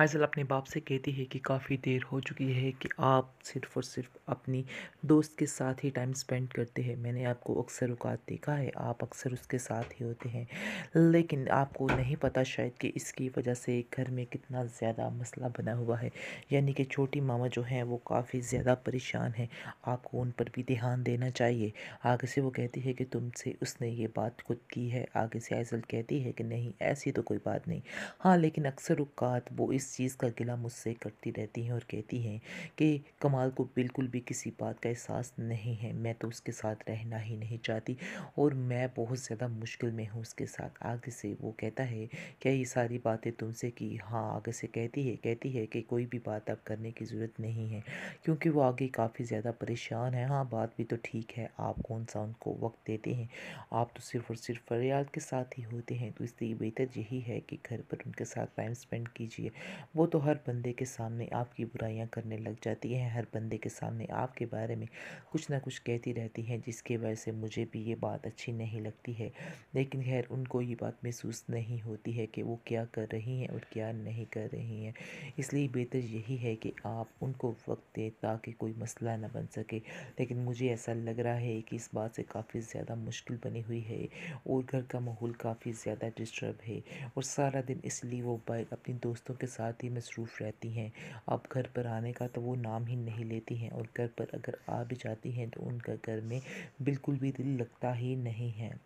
आइजल अपने बाप से कहती है कि काफ़ी देर हो चुकी है कि आप सिर्फ़ और सिर्फ अपनी दोस्त के साथ ही टाइम स्पेंड करते हैं मैंने आपको अक्सर उकात देखा है आप अक्सर उसके साथ ही होते हैं लेकिन आपको नहीं पता शायद कि इसकी वजह से घर में कितना ज़्यादा मसला बना हुआ है यानी कि छोटी मामा जो हैं वो काफ़ी ज़्यादा परेशान हैं आपको उन पर भी ध्यान देना चाहिए आगे से वो कहती है कि तुमसे उसने ये बात खुद की है आगे से आइजल कहती है कि नहीं ऐसी तो कोई बात नहीं हाँ लेकिन अक्सर उकात वो इस इस चीज़ का गिला मुझसे करती रहती हैं और कहती हैं कि कमाल को बिल्कुल भी किसी बात का एहसास नहीं है मैं तो उसके साथ रहना ही नहीं चाहती और मैं बहुत ज़्यादा मुश्किल में हूँ उसके साथ आगे से वो कहता है क्या ये सारी बातें तुमसे कि हाँ आगे से कहती है कहती है कि कोई भी बात अब करने की ज़रूरत नहीं है क्योंकि वो आगे काफ़ी ज़्यादा परेशान है हाँ बात भी तो ठीक है आप कौन सा उनको वक्त देते हैं आप तो सिर्फ और सिर्फ फरियाद के साथ ही होते हैं तो इसलिए बेहतर यही है कि घर पर उनके साथ टाइम स्पेंड कीजिए वो तो हर बंदे के सामने आपकी बुराइयाँ करने लग जाती हैं हर बंदे के सामने आपके बारे में कुछ ना कुछ कहती रहती हैं जिसकी वजह से मुझे भी ये बात अच्छी नहीं लगती है लेकिन खैर उनको ये बात महसूस नहीं होती है कि वो क्या कर रही हैं और क्या नहीं कर रही हैं इसलिए बेहतर यही है कि आप उनको वक्त दें ताकि कोई मसला ना बन सके लेकिन मुझे ऐसा लग रहा है कि इस बात से काफ़ी ज़्यादा मुश्किल बनी हुई है और घर का माहौल काफ़ी ज़्यादा डिस्टर्ब है और सारा दिन इसलिए वो अपने दोस्तों के साथ साथ ही मसरूफ़ रहती हैं अब घर पर आने का तो वो नाम ही नहीं लेती हैं और घर पर अगर आ भी जाती हैं तो उनका घर में बिल्कुल भी दिल लगता ही नहीं है